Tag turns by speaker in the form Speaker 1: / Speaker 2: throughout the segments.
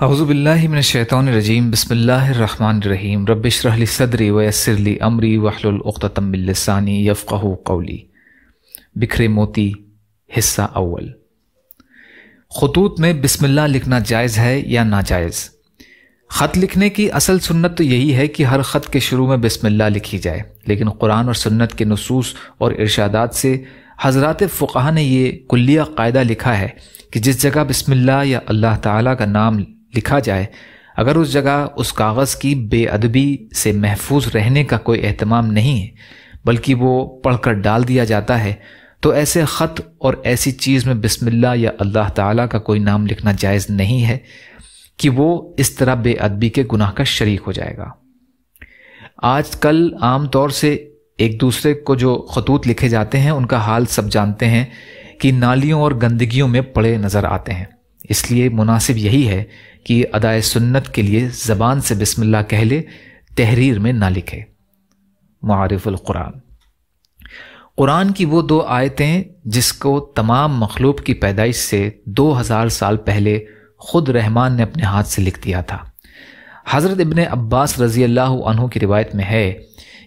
Speaker 1: हौज़बिल्लिमिनशैतरजीम बसमीम रबशरली सदरी वसरली अमरी वहलतमिलसानी यफ़ाह कौली बिखरे मोती हिस्सा अव्वल खतूत में बसमिल्ला लिखना जायज़ है या नाजायज़ ख़त लिखने की असल सुन्नत तो यही है कि हर ख़त के शुरू में बिसमिल्ला लिखी जाए लेकिन कुरान और सुन्नत के नसूस और इर्शादात से हजरत फ़ुका ने यह कुल्लिया कायदा लिखा है कि जिस जगह बिस्मिल्लाह या अल्लाह ताला का नाम लिखा जाए अगर उस जगह उस कागज़ की बेअदबी से महफूज रहने का कोई अहतमाम नहीं है बल्कि वो पढ़कर डाल दिया जाता है तो ऐसे ख़त और ऐसी चीज़ में बिस्मिल्लाह या अल्लाह ताला का कोई नाम लिखना जायज़ नहीं है कि वो इस तरह बेअदबी के गुनाह का शरीक हो जाएगा आज कल आम तौर से एक दूसरे को जो खतूत लिखे जाते हैं उनका हाल सब जानते हैं कि नालियों और गंदगियों में पड़े नज़र आते हैं इसलिए मुनासिब यही है कि अदाय सुन्नत के लिए ज़बान से बिस्मिल्लाह कह ले तहरीर में ना लिखे मारफ़ुल्क़ुरान कुरान की वो दो आयतें जिसको तमाम मखलूब की पैदाइश से 2000 साल पहले ख़ुद रहमान ने अपने हाथ से लिख दिया था हज़रत इबन अब्बास रज़ी अल्लाह की रिवायत में है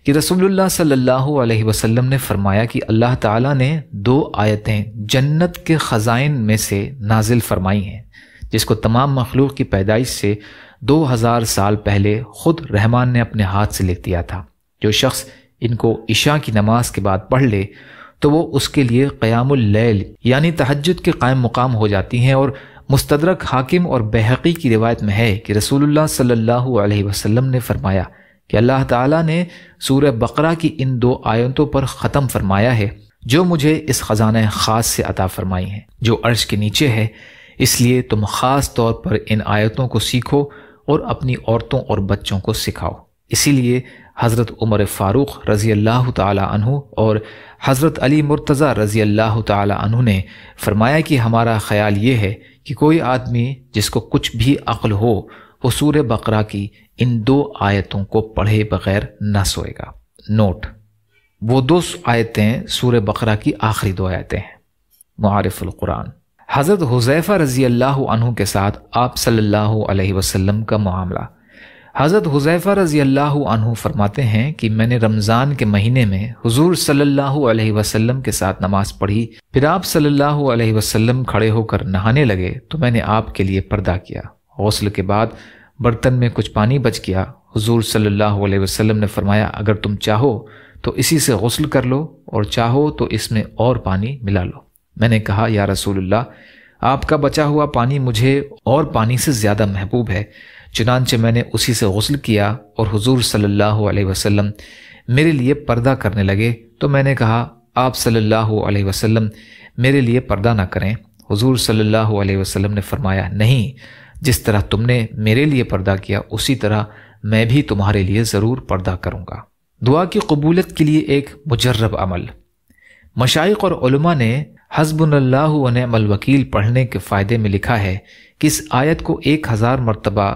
Speaker 1: कि रसूलुल्लाह सल्लल्लाहु अलैहि वसल्लम ने फरमाया कि अल्लाह ताला ने दो आयतें जन्नत के ख़ज़ाइन में से नाजिल फरमाई हैं जिसको तमाम मखलूक की पैदाइश से दो हज़ार साल पहले खुद रहमान ने अपने हाथ से लिख दिया था जो शख्स इनको ईशा की नमाज के बाद पढ़ ले तो वो उसके लिए क़यामुल्लैल यानी तहजद के कायम मुकाम हो जाती हैं और मुस्तरक हाकिम और बहकी की रिवायत में है कि रसूलुल्लाह सल्लल्लाहु अलैहि वसल्लम ने फरमाया कि अल्लाह ताला ने सूर बकरा की इन दो आयतों पर ख़त्म फरमाया है जो मुझे इस ख़जान ख़ास से अता फरमाई हैं जो अर्श के नीचे है इसलिए तुम ख़ास तौर पर इन आयतों को सीखो और अपनी औरतों और बच्चों को सिखाओ इसीलिए हज़रत उमर फ़ारूक रज़ी अल्लाह तहु और हज़रत अली मुर्तज़ा रज़ी अल्लाह तहु ने फरमाया कि हमारा ख्याल ये है कि कोई आदमी जिसको कुछ भी अक्ल हो वो सूर बकरा की इन दो आयतों को पढ़े बगैर न सोएगा नोट वो दो आयतें सूर बकरा की आखिरी दो आयतें हैं कुरान हज़रत हुजैफ़ा रज़ी अल्लाह के साथ आप सल्लल्लाहु अलैहि वसल्लम का मामला हज़रत हुजैफ़ा रज़ी अल्लाह फरमाते हैं कि मैंने रमज़ान के महीने में हुजूर सल्लल्लाहु अलैहि वसल्लम के साथ नमाज़ पढ़ी फिर आप सल्लल्लाहु अलैहि वसल्लम खड़े होकर नहाने लगे तो मैंने आपके लिए पर्दा किया हौसल के बाद बर्तन में कुछ पानी बच गया हजूर सल्ला वसलम ने फरमाया अगर तुम चाहो तो इसी से गसल कर लो और चाहो तो इसमें और पानी मिला लो मैंने कहा या रसूल्ला आपका बचा हुआ पानी मुझे और पानी से ज़्यादा महबूब है चुनानचे मैंने उसी से गसल किया और हुजूर सल्लल्लाहु अलैहि वसल्लम मेरे लिए पर्दा करने लगे तो मैंने कहा आप सल्लल्लाहु अलैहि वसल्लम मेरे लिए पर्दा ना करें हुजूर सल्लल्लाहु अलैहि वसल्लम ने फरमाया नहीं जिस तरह तुमने मेरे लिए पर्दा किया उसी तरह मैं भी तुम्हारे लिए ज़रूर पर्दा करूँगा दुआ की कबूलत के लिए एक मुजर्रब अमल मशाइक और उलमा ने हजबुल्लामल वकील पढ़ने के फ़ायदे में लिखा है कि इस आयत को एक हज़ार मरतबा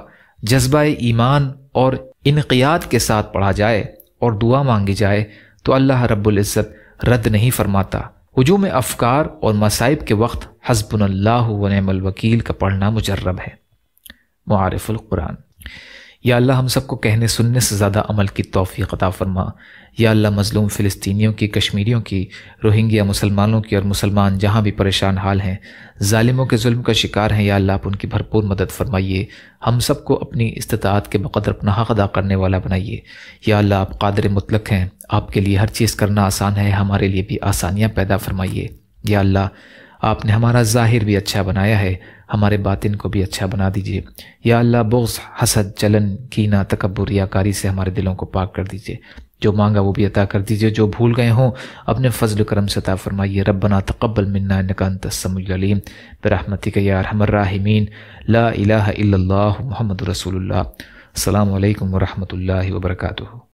Speaker 1: जज्बा ईमान और इनकियात के साथ पढ़ा जाए और दुआ मांगी जाए तो अल्लाह रब्ज़त रद्द नहीं फरमाता हजूम अफकार और मसाइब के वक्त हजबुल्लामल वकील का पढ़ना मुजरब है मुआरफ़ुल्कुरान या अल्लाह हम सबको कहने सुनने से ज़्यादा अमल की तोफ़ी अता फरमा या अल्लाह मज़लूम फ़िलिस्तीनियों की कश्मीरियों की रोहिंग्या मुसलमानों की और मुसलमान जहाँ भी परेशान हाल हैं ालिमों के जुल्म का शिकार हैं या अल्लाह आप उनकी भरपूर मदद फरमाइए हम सबको अपनी इस्तात के बकदर अपना हक अदा करने वाला बनाइए या अल्लाह आप कादर मुतलक हैं आपके लिए हर चीज़ करना आसान है हमारे लिए भी आसानियाँ पैदा फरमाइए या अल्लाह आपने हमारा ज़ाहिर भी अच्छा बनाया है हमारे बातिन को भी अच्छा बना दीजिए या अल्लाह बोस हसद जलन कीना तकबर याकारी से हमारे दिलों को पाक कर दीजिए जो मांगा वो भी अता कर दीजिए जो भूल गए हों अपने फजल करम से अता फरमाइए रबना तकबल मन्ना नकान तसमीम बरहमती के यार हमराहिमीन ला इलाह इल्लल्लाह मोहम्मद रसूलुल्लाह अस्सलाम